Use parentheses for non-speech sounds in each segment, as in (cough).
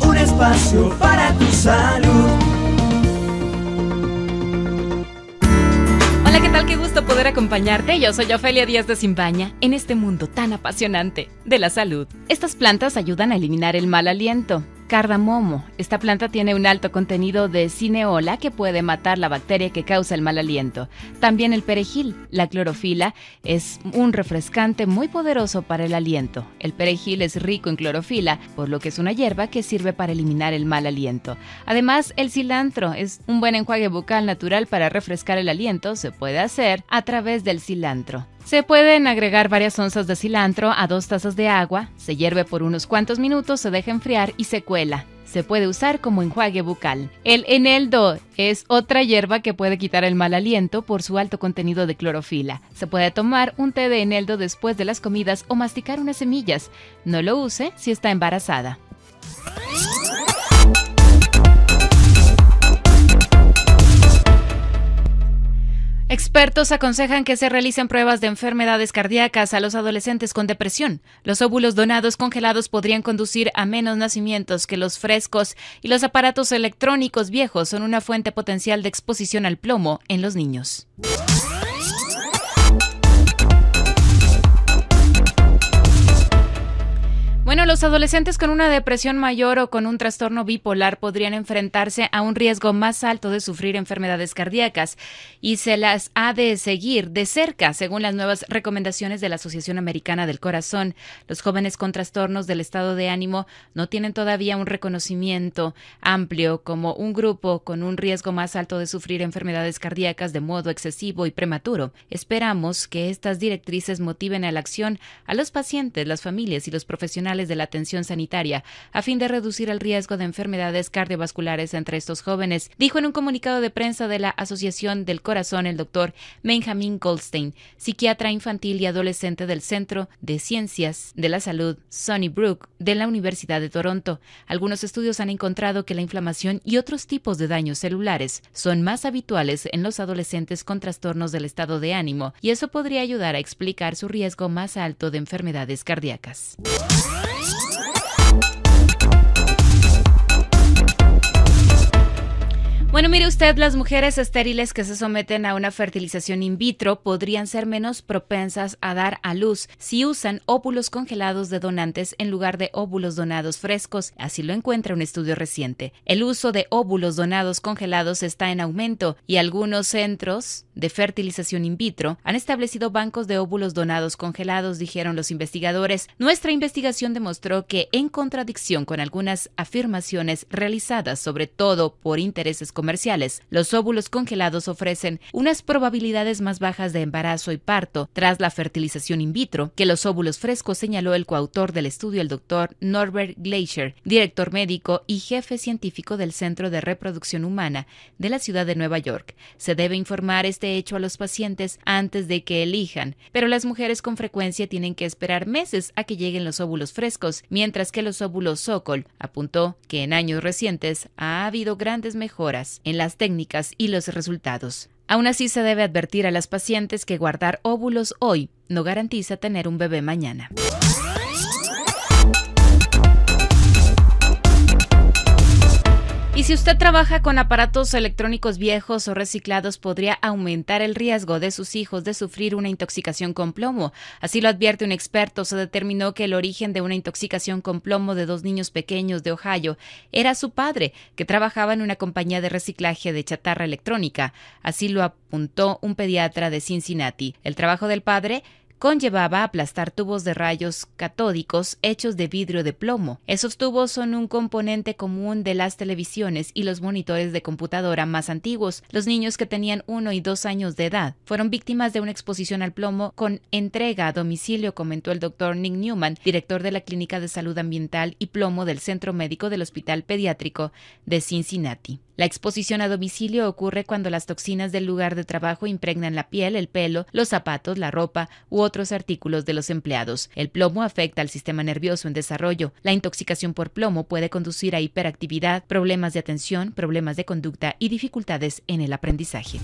un espacio para tu salud. Hola, ¿qué tal? Qué gusto poder acompañarte. Yo soy Ofelia Díaz de Simbaña en este mundo tan apasionante de la salud. Estas plantas ayudan a eliminar el mal aliento cardamomo. Esta planta tiene un alto contenido de cineola que puede matar la bacteria que causa el mal aliento. También el perejil, la clorofila, es un refrescante muy poderoso para el aliento. El perejil es rico en clorofila, por lo que es una hierba que sirve para eliminar el mal aliento. Además, el cilantro es un buen enjuague bucal natural para refrescar el aliento. Se puede hacer a través del cilantro. Se pueden agregar varias onzas de cilantro a dos tazas de agua, se hierve por unos cuantos minutos, se deja enfriar y se cuela. Se puede usar como enjuague bucal. El eneldo es otra hierba que puede quitar el mal aliento por su alto contenido de clorofila. Se puede tomar un té de eneldo después de las comidas o masticar unas semillas. No lo use si está embarazada. Expertos aconsejan que se realicen pruebas de enfermedades cardíacas a los adolescentes con depresión. Los óvulos donados congelados podrían conducir a menos nacimientos que los frescos y los aparatos electrónicos viejos son una fuente potencial de exposición al plomo en los niños. Bueno, los adolescentes con una depresión mayor o con un trastorno bipolar podrían enfrentarse a un riesgo más alto de sufrir enfermedades cardíacas y se las ha de seguir de cerca, según las nuevas recomendaciones de la Asociación Americana del Corazón. Los jóvenes con trastornos del estado de ánimo no tienen todavía un reconocimiento amplio como un grupo con un riesgo más alto de sufrir enfermedades cardíacas de modo excesivo y prematuro. Esperamos que estas directrices motiven a la acción a los pacientes, las familias y los profesionales de la atención sanitaria a fin de reducir el riesgo de enfermedades cardiovasculares entre estos jóvenes, dijo en un comunicado de prensa de la Asociación del Corazón el doctor Benjamin Goldstein, psiquiatra infantil y adolescente del Centro de Ciencias de la Salud Sunnybrook de la Universidad de Toronto. Algunos estudios han encontrado que la inflamación y otros tipos de daños celulares son más habituales en los adolescentes con trastornos del estado de ánimo y eso podría ayudar a explicar su riesgo más alto de enfermedades cardíacas. Thank you. Bueno, mire usted, las mujeres estériles que se someten a una fertilización in vitro podrían ser menos propensas a dar a luz si usan óvulos congelados de donantes en lugar de óvulos donados frescos, así lo encuentra un estudio reciente. El uso de óvulos donados congelados está en aumento y algunos centros de fertilización in vitro han establecido bancos de óvulos donados congelados, dijeron los investigadores. Nuestra investigación demostró que, en contradicción con algunas afirmaciones realizadas sobre todo por intereses comunitarios, los óvulos congelados ofrecen unas probabilidades más bajas de embarazo y parto tras la fertilización in vitro que los óvulos frescos, señaló el coautor del estudio, el doctor Norbert glacier director médico y jefe científico del Centro de Reproducción Humana de la ciudad de Nueva York. Se debe informar este hecho a los pacientes antes de que elijan, pero las mujeres con frecuencia tienen que esperar meses a que lleguen los óvulos frescos, mientras que los óvulos Sokol apuntó que en años recientes ha habido grandes mejoras en las técnicas y los resultados. Aún así, se debe advertir a las pacientes que guardar óvulos hoy no garantiza tener un bebé mañana. si usted trabaja con aparatos electrónicos viejos o reciclados, podría aumentar el riesgo de sus hijos de sufrir una intoxicación con plomo. Así lo advierte un experto. Se determinó que el origen de una intoxicación con plomo de dos niños pequeños de Ohio era su padre, que trabajaba en una compañía de reciclaje de chatarra electrónica. Así lo apuntó un pediatra de Cincinnati. El trabajo del padre conllevaba aplastar tubos de rayos catódicos hechos de vidrio de plomo. Esos tubos son un componente común de las televisiones y los monitores de computadora más antiguos. Los niños que tenían uno y dos años de edad fueron víctimas de una exposición al plomo con entrega a domicilio, comentó el doctor Nick Newman, director de la Clínica de Salud Ambiental y Plomo del Centro Médico del Hospital Pediátrico de Cincinnati. La exposición a domicilio ocurre cuando las toxinas del lugar de trabajo impregnan la piel, el pelo, los zapatos, la ropa u otros artículos de los empleados. El plomo afecta al sistema nervioso en desarrollo. La intoxicación por plomo puede conducir a hiperactividad, problemas de atención, problemas de conducta y dificultades en el aprendizaje.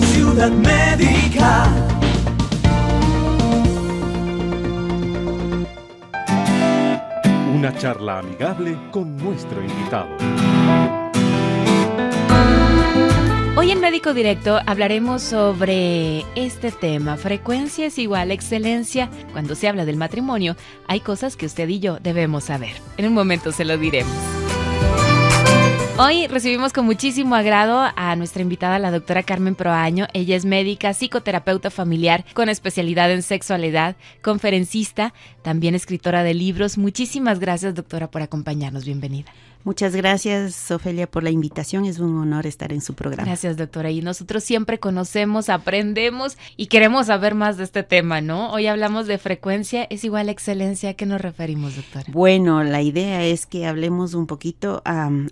Ciudad Médica Una charla amigable con nuestro invitado. Hoy en Médico Directo hablaremos sobre este tema. Frecuencia es igual excelencia. Cuando se habla del matrimonio, hay cosas que usted y yo debemos saber. En un momento se lo diremos. Hoy recibimos con muchísimo agrado a nuestra invitada, la doctora Carmen Proaño. Ella es médica, psicoterapeuta familiar con especialidad en sexualidad, conferencista, también escritora de libros. Muchísimas gracias, doctora, por acompañarnos. Bienvenida. Muchas gracias, Ofelia, por la invitación. Es un honor estar en su programa. Gracias, doctora. Y nosotros siempre conocemos, aprendemos y queremos saber más de este tema, ¿no? Hoy hablamos de frecuencia, es igual a excelencia. ¿A qué nos referimos, doctora? Bueno, la idea es que hablemos un poquito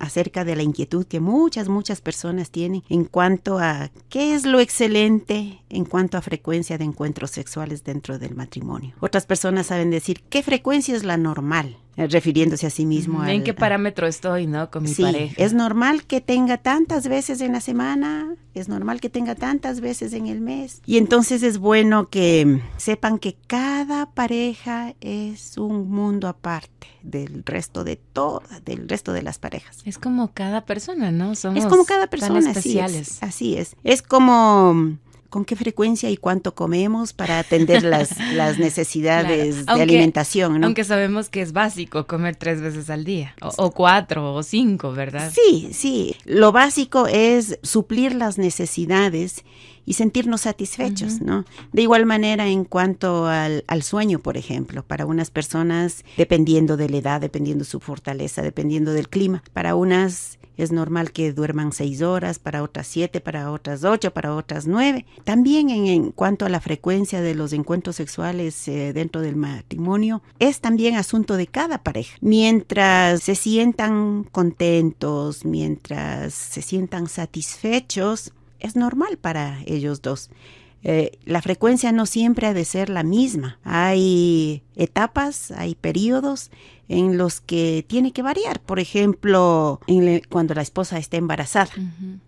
acerca de la inquietud que muchas, muchas personas tienen en cuanto a qué es lo excelente en cuanto a frecuencia de encuentros sexuales dentro del matrimonio. Otras personas saben decir qué frecuencia es la normal eh, refiriéndose a sí mismo. ¿En qué parámetro estoy, no? Con mi pareja. Es normal que tenga tantas veces en la semana, es normal que tenga tantas veces en el mes. Y entonces es bueno que sepan que cada pareja es un mundo aparte del resto de todas, del resto de las parejas. Es como cada persona, ¿no? Somos es como cada persona, así es. Es como con qué frecuencia y cuánto comemos para atender las, (laughs) las necesidades de alimentación. Aunque sabemos que es básico comer tres veces al día, o, cuatro o cinco, ¿verdad? Sí, sí. Lo básico es suplir las necesidades y sentirnos satisfechos, ¿no? De igual manera en cuanto al, al, sueño, por ejemplo, para unas personas, dependiendo de la edad, dependiendo de su fortaleza, dependiendo del clima, para unas es normal que duerman seis horas, para otras siete, para otras ocho, para otras nueve. También en, cuanto a la frecuencia de los encuentros sexuales eh, dentro del matrimonio, es también asunto de cada pareja. Mientras se sientan contentos, mientras se sientan satisfechos, es normal para ellos dos. Eh, la frecuencia no siempre ha de ser la misma. Hay etapas, hay periodos en los que tiene que variar. Por ejemplo, cuando la esposa está embarazada,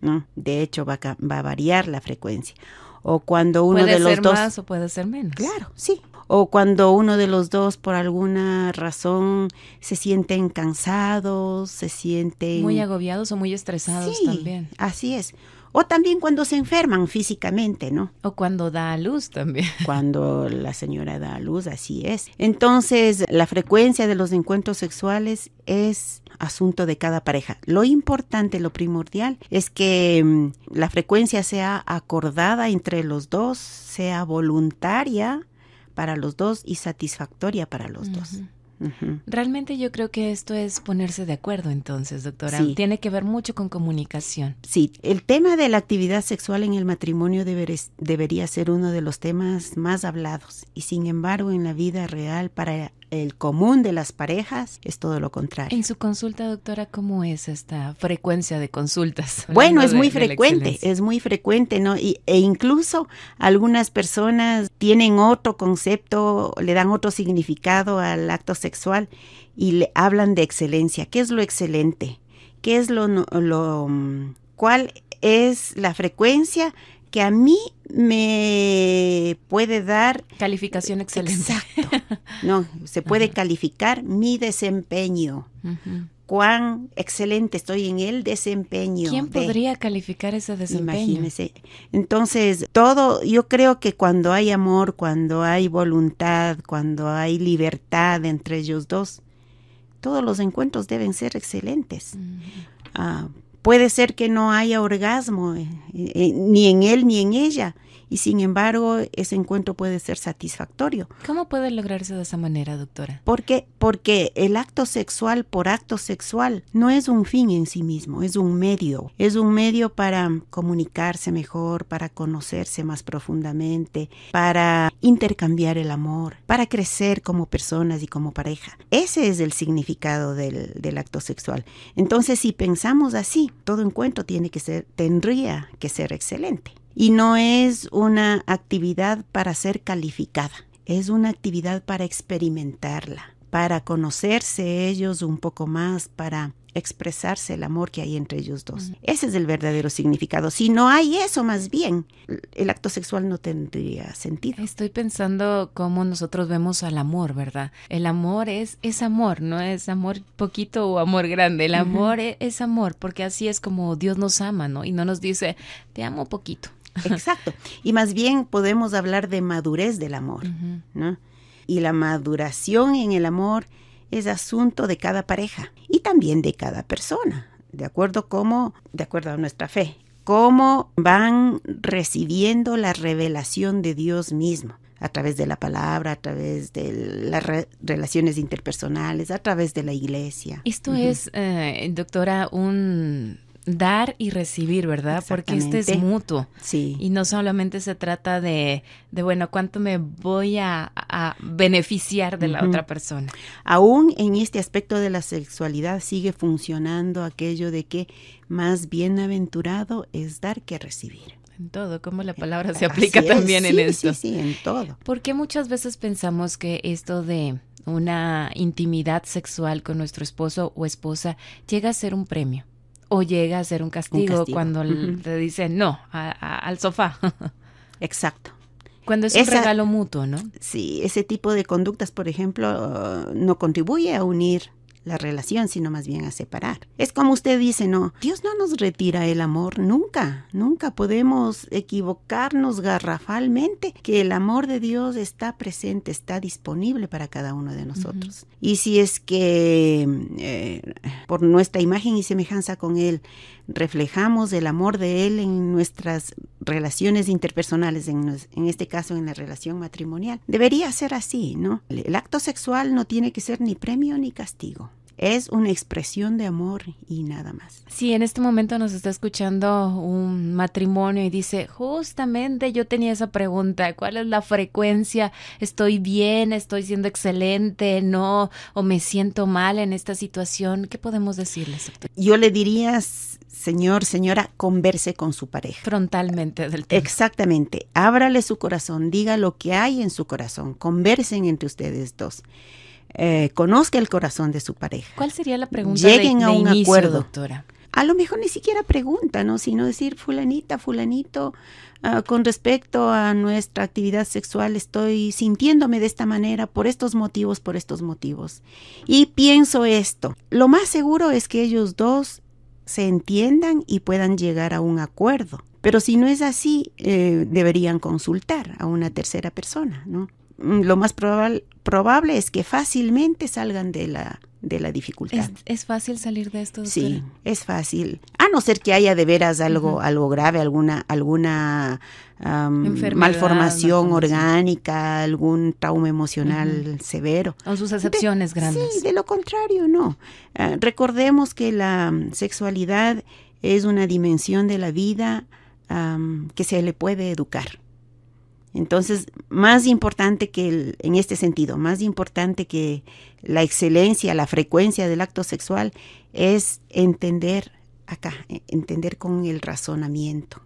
¿no? De hecho, va a, va a, variar la frecuencia. O cuando uno de los dos... o puede ser menos. Claro, sí. O cuando uno de los dos, por alguna razón, se sienten cansados, se sienten... Muy agobiados o muy estresados también. Así es o también cuando se enferman físicamente, ¿no? O cuando da a luz también. (laughs) Cuando la señora da a luz, así es. Entonces, la frecuencia de los encuentros sexuales es asunto de cada pareja. Lo importante, lo primordial, es que mm, la frecuencia sea acordada entre los dos, sea voluntaria para los dos y satisfactoria para los dos. Realmente yo creo que esto es ponerse de acuerdo entonces, doctora. Sí. Tiene que ver mucho con comunicación. Sí, el tema de la actividad sexual en el matrimonio debería ser uno de los temas más hablados y sin embargo en la vida real para el común de las parejas es todo lo contrario. En su consulta, doctora, ¿cómo es esta frecuencia de consultas? (laughs) Bueno, es muy frecuente, es muy frecuente, ¿no? Y, e incluso algunas personas tienen otro concepto, le dan otro significado al acto sexual y le hablan de excelencia. ¿Qué es lo excelente? ¿Qué es lo, lo mm, cuál es la frecuencia que a mí me puede dar... Calificación excelente. (laughs) No, se puede calificar mi desempeño. Cuán excelente estoy en el desempeño. ¿Quién podría calificar ese desempeño? Imagínese. Entonces, todo, yo creo que cuando hay amor, cuando hay voluntad, cuando hay libertad entre ellos dos, todos los encuentros deben ser excelentes. Puede ser que no haya orgasmo eh, eh, ni en él ni en ella, y sin embargo ese encuentro puede ser satisfactorio. ¿Cómo puede lograrse de esa manera, doctora? Porque, porque el acto sexual por acto sexual no es un fin en sí mismo, es un medio, es un medio para comunicarse mejor, para conocerse más profundamente, para intercambiar el amor, para crecer como personas y como pareja. Ese es el significado del, acto sexual. Entonces, si pensamos así, todo encuentro tiene que ser, tendría que ser excelente y no es una actividad para ser calificada, es una actividad para experimentarla, para conocerse ellos un poco más, para expresarse el amor que hay entre ellos dos. Ese es el verdadero significado. Si no hay eso, más bien, el acto sexual no tendría sentido. Estoy pensando cómo nosotros vemos al amor, ¿verdad? El amor es, amor, no es amor poquito o amor grande. El amor es, es amor, porque así es como Dios nos ama, ¿no? Y no nos dice, te amo poquito (laughs) Exacto. Y más bien podemos hablar de madurez del amor, ¿no? Y la maduración en el amor es asunto de cada pareja y también de cada persona, de acuerdo como de acuerdo a nuestra fe, cómo van recibiendo la revelación de Dios mismo a través de la palabra, a través de las relaciones interpersonales, a través de la iglesia. Esto es, eh, doctora, un dar y recibir, ¿verdad? Porque este es mutuo. Sí. Y no solamente se trata de, de bueno, cuánto me voy a, beneficiar de la otra persona. Aún en este aspecto de la sexualidad sigue funcionando aquello de que más bienaventurado es dar que recibir. En todo, como la eh, palabra se aplica también en Sí, sí, en todo. Porque muchas veces pensamos que esto de una intimidad sexual con nuestro esposo o esposa llega a ser un premio o llega a ser un castigo, cuando le dicen no al sofá. (laughs) Exacto. Cuando es un regalo mutuo, ¿no? Sí, ese tipo de conductas, por ejemplo, no contribuye a unir la relación, sino más bien a separar. Es como usted dice, no, Dios no nos retira el amor nunca, nunca podemos equivocarnos garrafalmente que el amor de Dios está presente, está disponible para cada uno de nosotros. Y si es que eh, por nuestra imagen y semejanza con Él reflejamos el amor de Él en nuestras relaciones interpersonales, en, este caso en la relación matrimonial. Debería ser así, ¿no? El acto sexual no tiene que ser ni premio ni castigo. Es una expresión de amor y nada más. Si sí, en este momento nos está escuchando un matrimonio y dice, justamente yo tenía esa pregunta, ¿cuál es la frecuencia? ¿Estoy bien? ¿Estoy siendo excelente? ¿No? ¿O me siento mal en esta situación? ¿Qué podemos decirles? Yo le diría señor, señora, converse con su pareja. Frontalmente del Exactamente. Ábrale su corazón, diga lo que hay en su corazón, conversen entre ustedes dos. Eh, conozca el corazón de su pareja. ¿Cuál sería la pregunta? de, a un acuerdo. Doctora? A lo mejor ni siquiera pregunta, ¿no? Sino decir, fulanita, fulanito, ah, con respecto a nuestra actividad sexual, estoy sintiéndome de esta manera, por estos motivos, por estos motivos. Y pienso esto. Lo más seguro es que ellos dos se entiendan y puedan llegar a un acuerdo. Pero si no es así, eh, deberían consultar a una tercera persona, ¿no? Mm, lo más probable es que fácilmente salgan de la de la dificultad. ¿Es, fácil salir de esto? Sí, es fácil. A no ser que haya de veras algo, algo grave, alguna, alguna malformación orgánica, algún trauma emocional severo. O sus excepciones grandes. Sí, de lo contrario, no. Ah, recordemos que la sexualidad es una dimensión de la vida que se le puede educar. Entonces, más importante que en este sentido, más importante que la excelencia, la frecuencia del acto sexual es entender acá, e, entender con el razonamiento.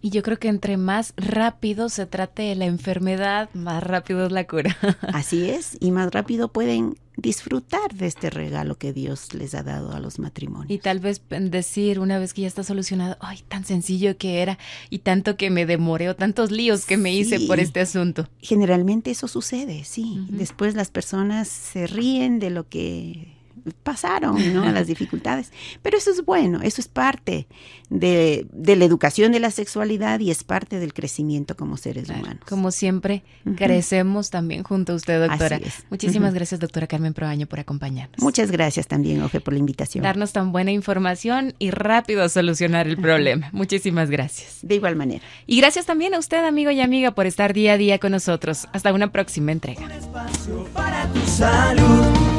Y yo creo que entre más rápido se trate la enfermedad, más rápido es la cura. (laughs) Así es, y más rápido pueden disfrutar de este regalo que Dios les ha dado a los matrimonios. Y tal vez decir una vez que ya está solucionado, ay, tan sencillo que era y tanto que me demoré o tantos líos que me hice por este asunto. Generalmente eso sucede, sí. Después las personas se ríen de lo que pasaron, ¿no? Las dificultades. Pero eso es bueno, eso es parte de, la educación de la sexualidad y es parte del crecimiento como seres humanos. Como siempre, crecemos también junto a usted, doctora. Muchísimas gracias, doctora Carmen Proaño, por acompañarnos. Muchas gracias también, Oje, por la invitación. Darnos tan buena información y rápido a solucionar el problema. Muchísimas gracias. De igual manera. Y gracias también a usted, amigo y amiga, por estar día a día con nosotros. Hasta una próxima entrega. para tu salud.